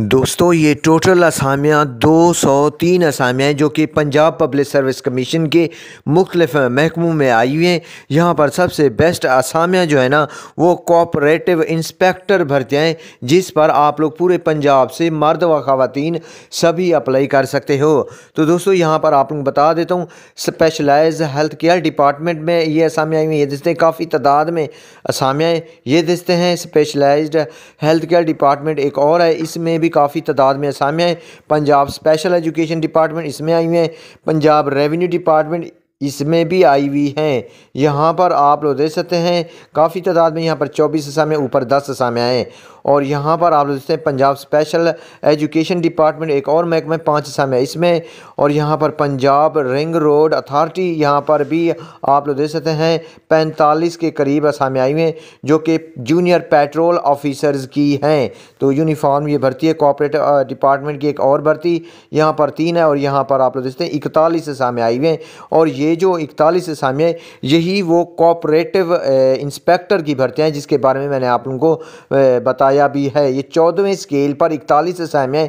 दोस्तों ये टोटल असामियाँ दो सौ तीन असामियाँ जो कि पंजाब पब्लिक सर्विस कमीशन के मुख्तफ महकमों में आई हुई हैं यहाँ पर सबसे बेस्ट असामियाँ जो है ना वो कोऑपरेटिव इंस्पेक्टर भर्तियाँ हैं जिस पर आप लोग पूरे पंजाब से मर्द व ख़वान सभी अप्लाई कर सकते हो तो दोस्तों यहाँ पर आप लोग बता देता हूँ स्पेशलाइज हेल्थ केयर डिपार्टमेंट में ये असामियाँ आई हुई हैं ये हैं काफ़ी तादाद में असामियाँ ये दिखते हैं स्पेशलाइज हेल्थ केयर डिपार्टमेंट एक और है इसमें भी काफ़ी तादाद में असामियाँ पंजाब स्पेशल एजुकेशन डिपार्टमेंट इसमें आई हुए हैं पंजाब रेवेन्यू डिपार्टमेंट इसमें भी आई हुई हैं यहाँ पर आप लोग देख सकते हैं काफ़ी तादाद में यहाँ पर चौबीस असामें ऊपर दस असामें आएँ और यहाँ पर आप लोग देखते हैं पंजाब स्पेशल एजुकेशन डिपार्टमेंट एक और महकमे पाँच असामें इसमें और यहाँ पर पंजाब रिंग रोड अथॉरिटी यहाँ पर भी आप लोग देख सकते हैं पैंतालीस के करीब असामें आई हुए हैं जो कि जूनियर पेट्रोल ऑफिसर्स की हैं तो यूनिफॉर्म ये भर्ती है कॉपरेट डिपार्टमेंट की एक और भर्ती यहाँ पर तीन है और यहाँ पर आप लोग देखते हैं इकतालीस असामें आई हुए हैं और ये जो इकतालीस है यही वो कॉपरेटिव इंस्पेक्टर की भर्तियाँ हैं जिसके बारे में मैंने आप लोगों को बताया भी है ये चौदहवें स्केल पर इकतालीस असामियाँ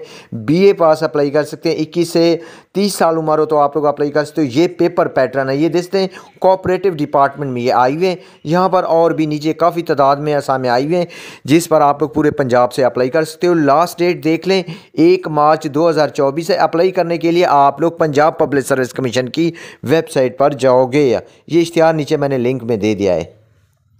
बी ए पास अप्लाई कर सकते हैं इक्कीस से तीस साल उम्र हो तो आप लोग अप्लाई कर सकते हो ये पेपर पैटर्न है ये देखते हैं कॉपरेटिव डिपार्टमेंट में ये आई हुए यहाँ पर और भी नीचे काफ़ी तादाद में असामें आई हुए हैं जिस पर आप लोग पूरे पंजाब से अप्लाई कर सकते हो लास्ट डेट देख लें एक मार्च दो हज़ार चौबीस है अप्लाई करने के लिए आप लोग पंजाब पब्लिक सर्विस कमीशन की वेबसाइट वेबसाइट पर जाओगे ये इश्तहार नीचे मैंने लिंक में दे दिया है